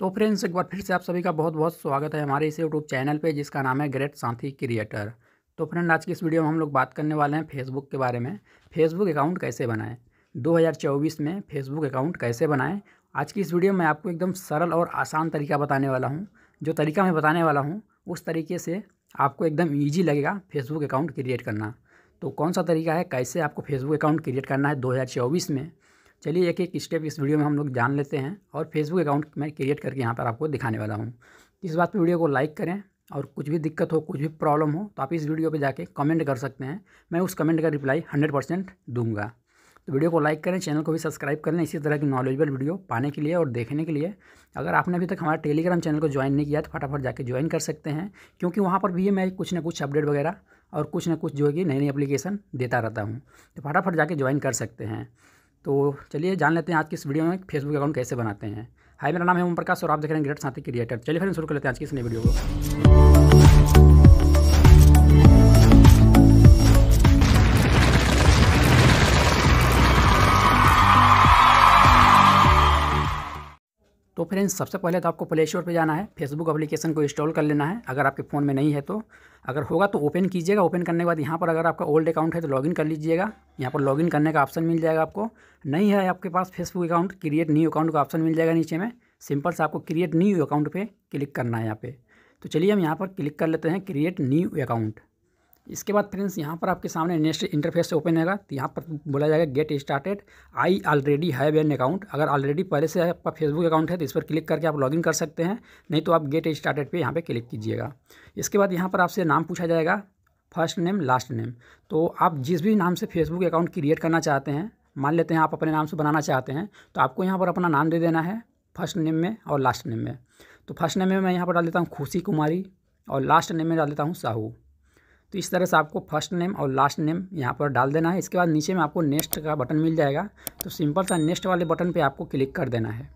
तो फ्रेंड्स एक बार फिर से आप सभी का बहुत बहुत स्वागत है हमारे इस यूट्यूब चैनल पे जिसका नाम है ग्रेट साथी क्रिएटर तो फ्रेंड आज की इस वीडियो में हम लोग बात करने वाले हैं फेसबुक के बारे में फेसबुक अकाउंट कैसे बनाएं 2024 में फेसबुक अकाउंट कैसे बनाएं आज की इस वीडियो में आपको एकदम सरल और आसान तरीका बताने वाला हूँ जो तरीका मैं बताने वाला हूँ उस तरीके से आपको एकदम ईजी लगेगा फेसबुक अकाउंट क्रिएट करना तो कौन सा तरीका है कैसे आपको फेसबुक अकाउंट क्रिएट करना है दो में चलिए एक एक स्टेप इस वीडियो में हम लोग जान लेते हैं और फेसबुक अकाउंट मैं क्रिएट करके यहाँ पर आपको दिखाने वाला हूँ इस बात पर वीडियो को लाइक करें और कुछ भी दिक्कत हो कुछ भी प्रॉब्लम हो तो आप इस वीडियो पर जाके कमेंट कर सकते हैं मैं उस कमेंट का रिप्लाई हंड्रेड परसेंट दूंगा तो वीडियो को लाइक करें चैनल को भी सब्सक्राइब करें इसी तरह की नॉलेजबल वीडियो पाने के लिए और देखने के लिए अगर आपने अभी तक हमारे टेलीग्राम चैनल को ज्वाइन नहीं किया तो फटाफट जाके ज्वाइन कर सकते हैं क्योंकि वहाँ पर भी मैं कुछ ना कुछ अपडेट वगैरह और कुछ ना कुछ जो है कि नई नई एप्लीकेशन देता रहता हूँ तो फटाफट जाके ज्वाइन कर सकते हैं तो चलिए जान लेते हैं आज की इस वीडियो में फेसबुक अकाउंट कैसे बनाते हैं हाय मेरा नाम है ओम प्रकाश और आप देख रहे हैं ग्रेट साथी क्रिएटर चलिए फिर शुरू कर लेते हैं आज की इस नई वीडियो को फ्रेंड्स सबसे पहले तो आपको प्ले स्टोर पर जाना है फेसबुक एप्लीकेशन को इंस्टॉल कर लेना है अगर आपके फ़ोन में नहीं है तो अगर होगा तो ओपन कीजिएगा ओपन करने के बाद यहाँ पर अगर आपका ओल्ड अकाउंट है तो लॉगिन कर लीजिएगा यहाँ पर लॉगिन करने का ऑप्शन मिल जाएगा आपको नहीं है आपके पास Facebook account create new account का ऑप्शन मिल जाएगा नीचे में सिंपल से आपको क्रिएट न्यू अकाउंट पर क्लिक करना है यहाँ पर तो चलिए हम यहाँ पर क्लिक कर लेते हैं क्रिएट न्यू अकाउंट इसके बाद फ्रेंड्स यहाँ पर आपके सामने नेक्स्ट इंटरफेस ओपन रहेगा तो यहाँ पर बोला जाएगा get started I already have an account अगर ऑलरेडी पहले से आपका फेसबुक अकाउंट है तो इस पर क्लिक करके आप लॉगिन कर सकते हैं नहीं तो आप गेट स्टार्टेड पे यहाँ पे क्लिक कीजिएगा इसके बाद यहाँ पर आपसे नाम पूछा जाएगा फर्स्ट नेम लास्ट नेम तो आप जिस भी नाम से फेसबुक अकाउंट क्रिएट करना चाहते हैं मान लेते हैं आप अपने नाम से बनाना चाहते हैं तो आपको यहाँ पर अपना नाम दे देना है फर्स्ट नेम में और लास्ट नेम में तो फर्स्ट नेम में मैं यहाँ पर डाल देता हूँ खुशी कुमारी और लास्ट नेम में डाल देता हूँ साहू तो इस तरह से आपको फर्स्ट नेम और लास्ट नेम यहाँ पर डाल देना है इसके बाद नीचे में आपको नेक्स्ट का बटन मिल जाएगा तो सिंपल सा नेक्स्ट वाले बटन पर आपको क्लिक कर देना है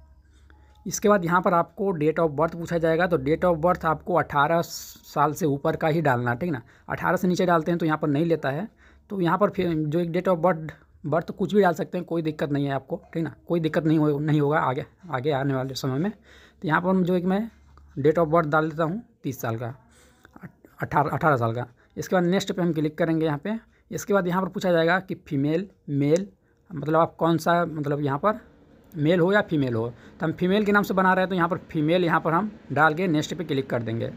इसके बाद यहाँ पर आपको डेट ऑफ बर्थ पूछा जाएगा तो डेट ऑफ बर्थ आपको 18 साल से ऊपर का ही डालना ठीक ना 18 से नीचे डालते हैं तो यहाँ पर नहीं लेता है तो यहाँ पर फिर जो एक डेट ऑफ बर्थ बर्थ कुछ भी डाल सकते हैं कोई दिक्कत नहीं है आपको ठीक ना कोई दिक्कत नहीं हो नहीं होगा आगे आगे आने वाले समय में तो यहाँ पर जो एक मैं डेट ऑफ बर्थ डाल देता हूँ तीस साल का अठारह अठारह साल का इसके बाद नेक्स्ट पे हम क्लिक करेंगे यहाँ पे इसके बाद यहाँ पर पूछा जाएगा कि फीमेल मेल मतलब आप कौन सा मतलब यहाँ पर मेल हो या फीमेल हो तो हम फीमेल के नाम से बना रहे हैं तो यहाँ पर फीमेल यहाँ पर हम डाल के नेक्स्ट पे क्लिक कर देंगे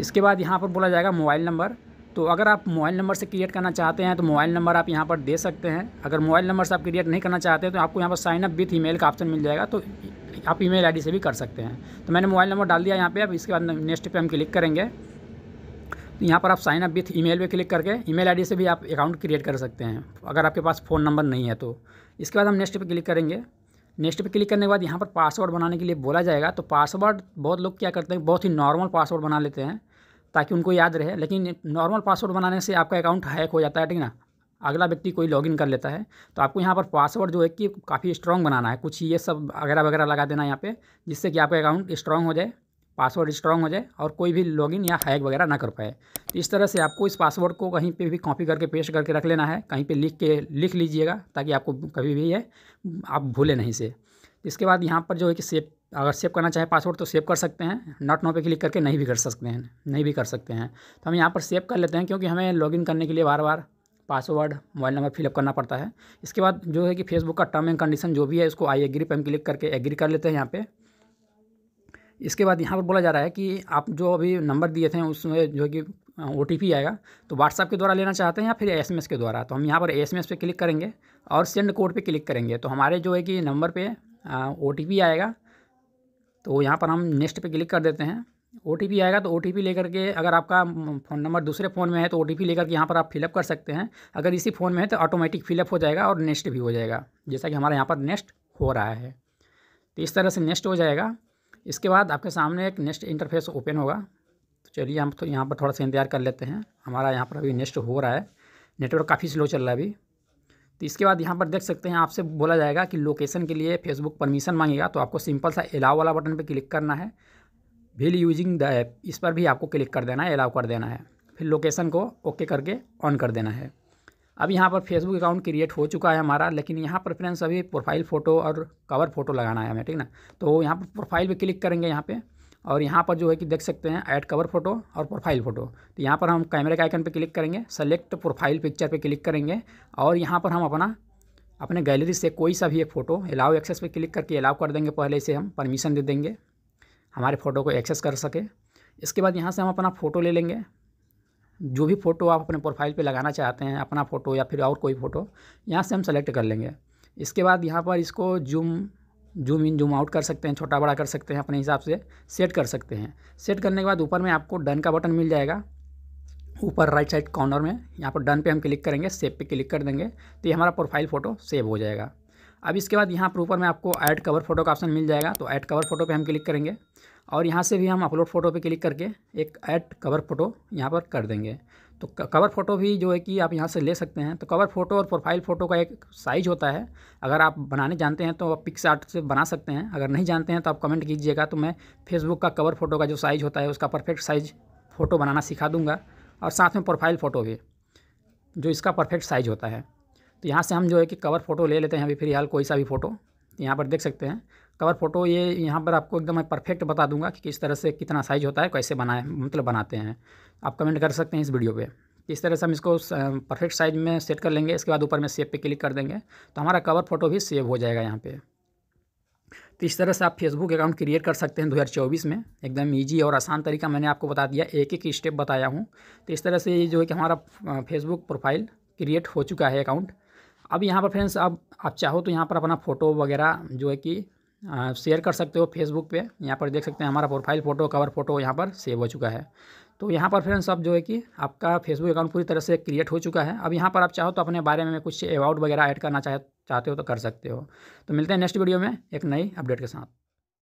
इसके बाद यहाँ पर बोला जाएगा मोबाइल नंबर तो अगर आप मोबाइल नंबर से क्रिएट करना चाहते हैं तो मोबाइल नंबर आप यहाँ पर दे सकते हैं अगर मोबाइल नंबर से आप क्रिएट नहीं करना चाहते हैं तो आपको यहाँ पर साइन अप विथ ईमेल का ऑप्शन मिल जाएगा तो आप ईमेल आईडी से भी कर सकते हैं तो मैंने मोबाइल नंबर डाल दिया यहाँ पे अब इसके बाद नेक्स्ट पे हम क्लिक करेंगे तो यहाँ पर आप साइन अप विथ ईमेल पे क्लिक करके ईमेल आईडी से भी आप अकाउंट क्रिएट कर सकते हैं अगर आपके पास फ़ोन नंबर नहीं है तो इसके बाद हम नेक्स्ट पे क्लिक करेंगे नेक्स्ट पे क्लिक करने के बाद यहाँ पर पासवर्ड बनाने के लिए बोला जाएगा तो पासवर्ड बहुत लोग क्या करते हैं बहुत ही नॉर्मल पासवर्ड बना लेते हैं ताकि उनको याद रहे लेकिन नॉर्मल पासवर्ड बनाने से आपका अकाउंट हैक हो जाता है ठीक ना अगला व्यक्ति कोई लॉगिन कर लेता है तो आपको यहाँ पर पासवर्ड जो है कि काफ़ी स्ट्रॉन्ग बनाना है कुछ ये सब वगैरह वगैरह लगा देना है यहाँ पे जिससे कि आपका अकाउंट स्ट्रॉन्ग हो जाए पासवर्ड स्ट्रॉन्ग हो जाए और कोई भी लॉगिन या हैक वगैरह ना कर पाए तो इस तरह से आपको इस पासवर्ड को कहीं पे भी कॉपी करके पेस्ट करके रख लेना है कहीं पे लिख के लिख लीजिएगा ताकि आपको कभी भी ये आप भूले नहीं से इसके बाद यहाँ पर जो है कि सेव अगर सेव करना चाहे पासवर्ड तो सेव कर सकते हैं नॉट नो पे क्लिक करके नहीं भी कर सकते हैं नहीं भी कर सकते हैं तो हम यहाँ पर सेव कर लेते हैं क्योंकि हमें लॉगिन करने के लिए बार बार पासवर्ड मोबाइल नंबर फिलअप करना पड़ता है इसके बाद जो है कि फेसबुक का टर्म एंड कंडीशन जो भी है उसको आई एग्री पर हम क्लिक करके एग्री कर लेते हैं यहाँ पर इसके बाद यहाँ पर बोला जा रहा है कि आप जो अभी नंबर दिए थे उसमें जो कि ओ आएगा तो व्हाट्सअप के द्वारा लेना चाहते हैं या फिर एस के द्वारा तो हम यहाँ पर एस पे क्लिक करेंगे और सेंड कोड पे क्लिक करेंगे तो हमारे जो है कि नंबर पे ओ आएगा तो यहाँ पर हम नेक्स्ट पे क्लिक कर देते हैं ओ आएगा तो ओ लेकर के अगर आपका फ़ोन नंबर दूसरे फ़ोन में है तो ओ लेकर के यहाँ पर आप फिलअप कर सकते हैं अगर इसी फ़ोन में है तो ऑटोमेटिक फिलअप हो जाएगा और नेक्स्ट भी हो जाएगा जैसा कि हमारे यहाँ पर नेक्स्ट हो रहा है तो इस तरह से नेक्स्ट हो जाएगा इसके बाद आपके सामने एक नेक्स्ट इंटरफेस ओपन होगा तो चलिए हम तो यहाँ पर थोड़ा सा इंतजार कर लेते हैं हमारा यहाँ पर अभी नेक्स्ट हो रहा है नेटवर्क काफ़ी स्लो चल रहा है अभी तो इसके बाद यहाँ पर देख सकते हैं आपसे बोला जाएगा कि लोकेशन के लिए फेसबुक परमिशन मांगेगा तो आपको सिंपल सा एलाव वाला बटन पर क्लिक करना है विल यूजिंग द ऐप इस पर भी आपको क्लिक कर देना है अलाउ कर देना है फिर लोकेशन को ओके करके ऑन कर देना है अब यहाँ पर फेसबुक अकाउंट क्रिएट हो चुका है हमारा लेकिन यहाँ पर फ्रेंड्स अभी प्रोफाइल फ़ोटो और कवर फ़ोटो लगाना है हमें ठीक ना तो यहाँ पर प्रोफाइल पर क्लिक करेंगे यहाँ पर और यहाँ पर जो है कि देख सकते हैं ऐड कवर फ़ोटो और प्रोफाइल फ़ोटो तो यहाँ पर हम कैमरे के आइकन पर क्लिक करेंगे सेलेक्ट प्रोफाइल पिक्चर पर क्लिक करेंगे और यहाँ पर हम अपना अपने गैलरी से कोई सा भी एक फ़ोटो अलाउ एक्सेस पे क्लिक करके अलाउ कर देंगे पहले से हम परमिशन दे देंगे हमारे फ़ोटो को एक्सेस कर सके इसके बाद यहाँ से हम अपना फ़ोटो ले लेंगे जो भी फ़ोटो आप अपने प्रोफाइल पे लगाना चाहते हैं अपना फ़ोटो या फिर और कोई फ़ोटो यहाँ से हम सेलेक्ट कर लेंगे इसके बाद यहाँ पर इसको zoom zoom in zoom out कर सकते हैं छोटा बड़ा कर सकते हैं अपने हिसाब से सेट कर सकते हैं सेट करने के बाद ऊपर में आपको डन का बटन मिल जाएगा ऊपर राइट साइड कॉर्नर में यहाँ पर डन पर हम क्लिक करेंगे सेव पे क्लिक कर देंगे तो ये हमारा प्रोफाइल फ़ोटो सेव हो जाएगा अब इसके बाद यहाँ पर ऊपर में आपको ऐड कवर फोटो का ऑप्शन मिल जाएगा तो ऐड कवर फोटो पर हम क्लिक करेंगे और यहाँ से भी हम अपलोड फ़ोटो पे क्लिक करके एक ऐड कवर फ़ोटो यहाँ पर कर देंगे तो कवर फ़ोटो भी जो है कि आप यहाँ से ले सकते हैं तो कवर फ़ोटो और प्रोफाइल फ़ोटो का एक साइज़ होता है अगर आप बनाने जानते हैं तो आप पिक्स आर्ट से बना सकते हैं अगर नहीं जानते हैं तो आप कमेंट कीजिएगा तो मैं फेसबुक का कवर फ़ोटो का जो साइज़ होता है उसका परफेक्ट साइज़ फ़ोटो बनाना सिखा दूँगा और साथ में प्रोफाइल फ़ोटो भी जो इसका परफेक्ट साइज़ होता है तो यहाँ से हम जो है कि कवर फ़ोटो ले लेते हैं अभी फ़िलहाल कोई सा भी फ़ोटो यहाँ पर देख सकते हैं कवर फ़ोटो ये यहाँ पर आपको एकदम मैं परफेक्ट बता दूंगा कि किस तरह से कितना साइज होता है कैसे बनाए मतलब बनाते हैं आप कमेंट कर सकते हैं इस वीडियो पे किस तरह से हम इसको परफेक्ट साइज में सेट कर लेंगे इसके बाद ऊपर में सेव पे क्लिक कर देंगे तो हमारा कवर फ़ोटो भी सेव हो जाएगा यहाँ पर तो इस तरह से आप फेसबुक अकाउंट क्रिएट कर सकते हैं 2024 में एकदम ईजी और आसान तरीका मैंने आपको बता दिया एक एक स्टेप बताया हूँ तो इस तरह से ये जो है कि हमारा फेसबुक प्रोफाइल क्रिएट हो चुका है अकाउंट अब यहाँ पर फ्रेंड्स अब आप चाहो तो यहाँ पर अपना फ़ोटो वगैरह जो है कि शेयर कर सकते हो फेसबुक पे यहाँ पर देख सकते हैं हमारा प्रोफाइल फ़ोटो कवर फ़ोटो यहाँ पर सेव हो चुका है तो यहाँ पर फ्रेंड्स अब जो है कि आपका फेसबुक अकाउंट पूरी तरह से क्रिएट हो चुका है अब यहाँ पर आप चाहो तो अपने बारे में कुछ अवाउट वगैरह ऐड करना चाहते हो तो कर सकते हो तो मिलते हैं नेक्स्ट वीडियो में एक नई अपडेट के साथ